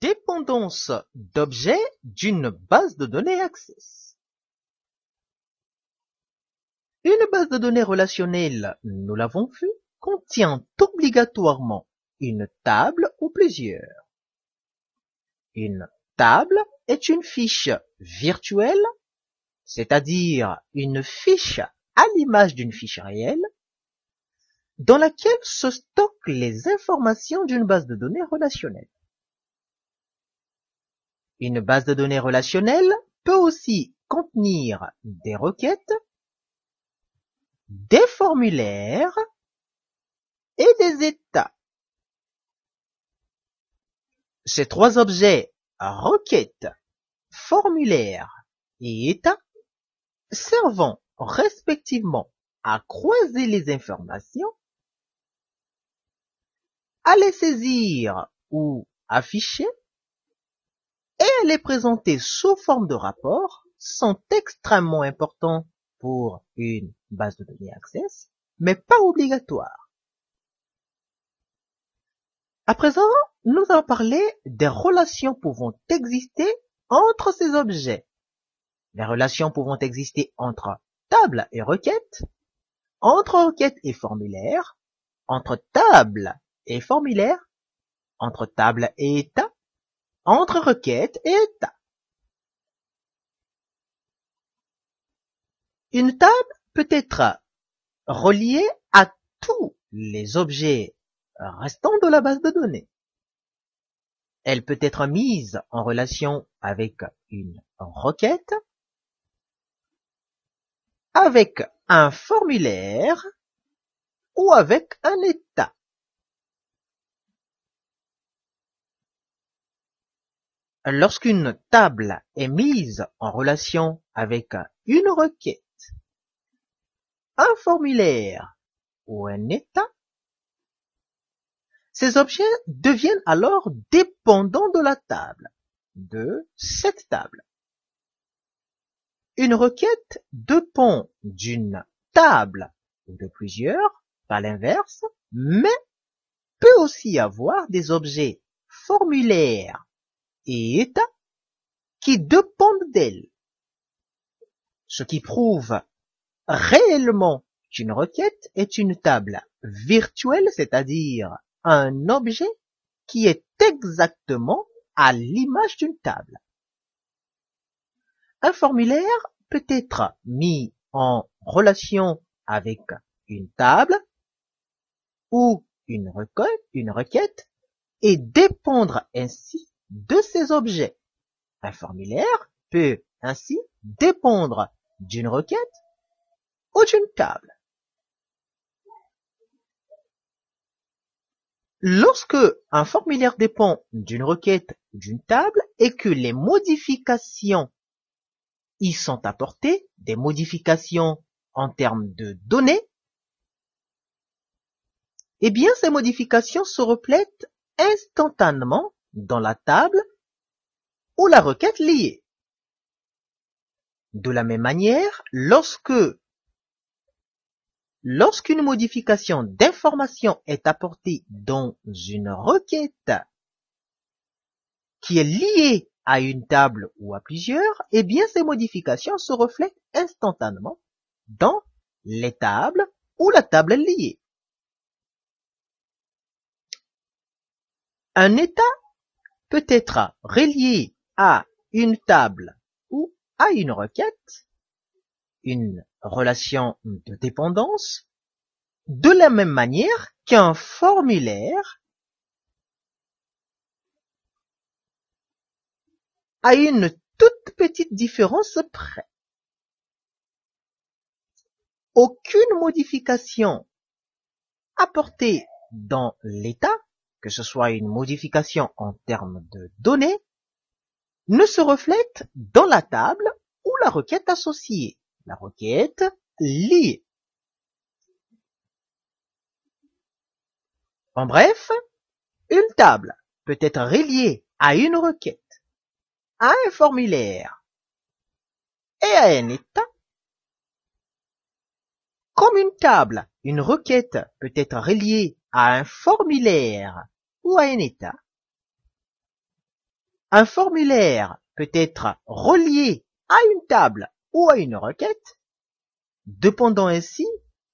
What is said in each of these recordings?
dépendance d'objet d'une base de données Access. Une base de données relationnelle, nous l'avons vu, contient obligatoirement une table ou plusieurs. Une table est une fiche virtuelle, c'est-à-dire une fiche à l'image d'une fiche réelle, dans laquelle se stockent les informations d'une base de données relationnelle. Une base de données relationnelle peut aussi contenir des requêtes, des formulaires et des états. Ces trois objets, requêtes, formulaires et états, servant respectivement à croiser les informations, à les saisir ou afficher, les présenter sous forme de rapport sont extrêmement importants pour une base de données Access, mais pas obligatoires. À présent, nous allons parler des relations pouvant exister entre ces objets. Les relations pouvant exister entre table et requête, entre requête et formulaire, entre table et formulaire, entre table et état, entre requête et état Une table peut être reliée à tous les objets restants de la base de données. Elle peut être mise en relation avec une requête, avec un formulaire ou avec un état. lorsqu'une table est mise en relation avec une requête, un formulaire ou un état, ces objets deviennent alors dépendants de la table, de cette table. Une requête dépend d'une table ou de plusieurs, pas l'inverse, mais peut aussi avoir des objets formulaires et état qui dépendent d'elle, ce qui prouve réellement qu'une requête est une table virtuelle, c'est-à-dire un objet qui est exactement à l'image d'une table. Un formulaire peut être mis en relation avec une table ou une requête et dépendre ainsi de ces objets. Un formulaire peut ainsi dépendre d'une requête ou d'une table. Lorsque un formulaire dépend d'une requête ou d'une table et que les modifications y sont apportées, des modifications en termes de données, eh bien ces modifications se replètent instantanément dans la table ou la requête liée. De la même manière, lorsque lorsqu'une modification d'information est apportée dans une requête qui est liée à une table ou à plusieurs, eh bien ces modifications se reflètent instantanément dans les tables ou la table liée. Un état peut être relié à une table ou à une requête, une relation de dépendance, de la même manière qu'un formulaire à une toute petite différence près. Aucune modification apportée dans l'état que ce soit une modification en termes de données, ne se reflète dans la table ou la requête associée, la requête liée. En bref, une table peut être reliée à une requête, à un formulaire et à un état. Comme une table, une requête peut être reliée à un formulaire ou à un État. Un formulaire peut être relié à une table ou à une requête, dépendant ainsi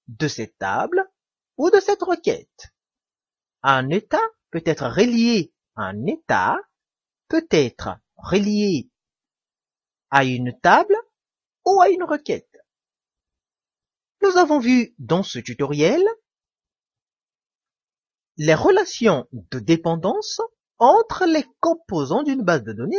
de cette table ou de cette requête. Un État peut être relié à un État, peut être relié à une table ou à une requête. Nous avons vu dans ce tutoriel les relations de dépendance entre les composants d'une base de données